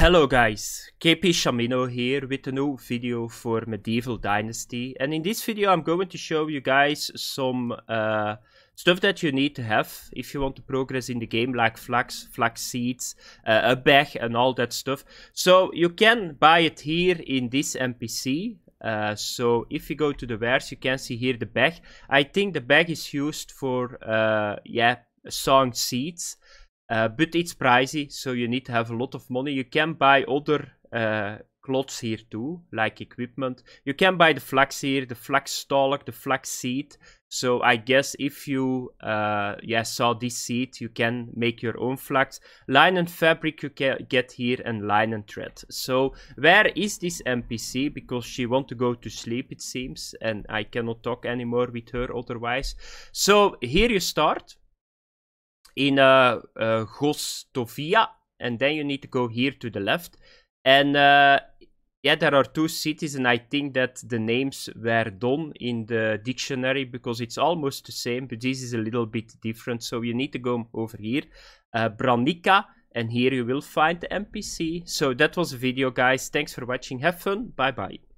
Hello guys, KP Shamino here with a new video for Medieval Dynasty and in this video I'm going to show you guys some uh, stuff that you need to have if you want to progress in the game like flax, flax seeds, uh, a bag and all that stuff. So you can buy it here in this NPC uh, so if you go to the wares you can see here the bag. I think the bag is used for uh, yeah sowing seeds uh, but it's pricey, so you need to have a lot of money. You can buy other uh, eh, clots here too, like equipment. You can buy the flax here, the flax stalk, the flax seed. So I guess if you uh, yeah, saw this seed, you can make your own flax. Line and fabric you can get here and line and thread. So where is this NPC? Because she want to go to sleep it seems and I cannot talk anymore with her otherwise. So here you start in uh, uh, Gostovia, and then you need to go here to the left. And uh, yeah, there are two cities, and I think that the names were done in the dictionary because it's almost the same, but this is a little bit different. So you need to go over here, uh, Branica, and here you will find the NPC. So that was the video, guys. Thanks for watching. Have fun. Bye bye.